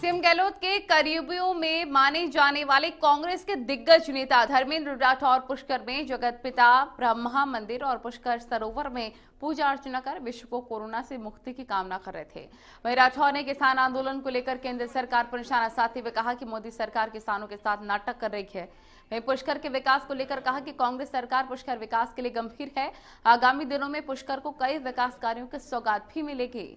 CM Gehlot के करीबियों में माने जाने वाले कांग्रेस के दिग्गज नेता धर्मेंद्र राठौर पुष्कर में जगत पिता ब्रह्मा मंदिर और पुष्कर सरोवर में पूजा अर्चना कर विश्व को कोरोना से मुक्ति की कामना कर रहे थे वही राठौर ने किसान आंदोलन को लेकर केंद्र सरकार पर निशाना साधते हुए कहा कि मोदी सरकार किसानों के साथ नाटक कर रही है वही पुष्कर के विकास को लेकर कहा कि कांग्रेस सरकार पुष्कर विकास के लिए गंभीर है आगामी दिनों में पुष्कर को कई विकास कार्यो की सौगात भी मिलेगी